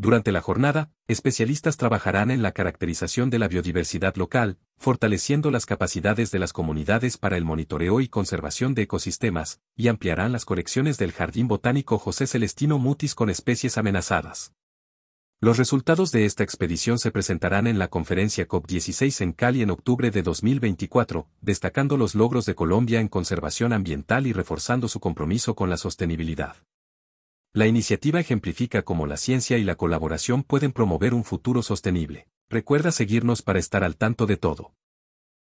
Durante la jornada, especialistas trabajarán en la caracterización de la biodiversidad local, fortaleciendo las capacidades de las comunidades para el monitoreo y conservación de ecosistemas, y ampliarán las colecciones del Jardín Botánico José Celestino Mutis con especies amenazadas. Los resultados de esta expedición se presentarán en la conferencia COP16 en Cali en octubre de 2024, destacando los logros de Colombia en conservación ambiental y reforzando su compromiso con la sostenibilidad. La iniciativa ejemplifica cómo la ciencia y la colaboración pueden promover un futuro sostenible. Recuerda seguirnos para estar al tanto de todo.